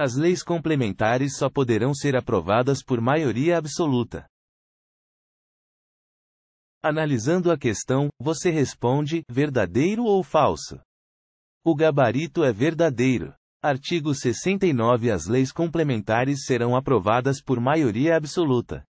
As leis complementares só poderão ser aprovadas por maioria absoluta. Analisando a questão, você responde: verdadeiro ou falso? O gabarito é verdadeiro. Artigo 69 As leis complementares serão aprovadas por maioria absoluta.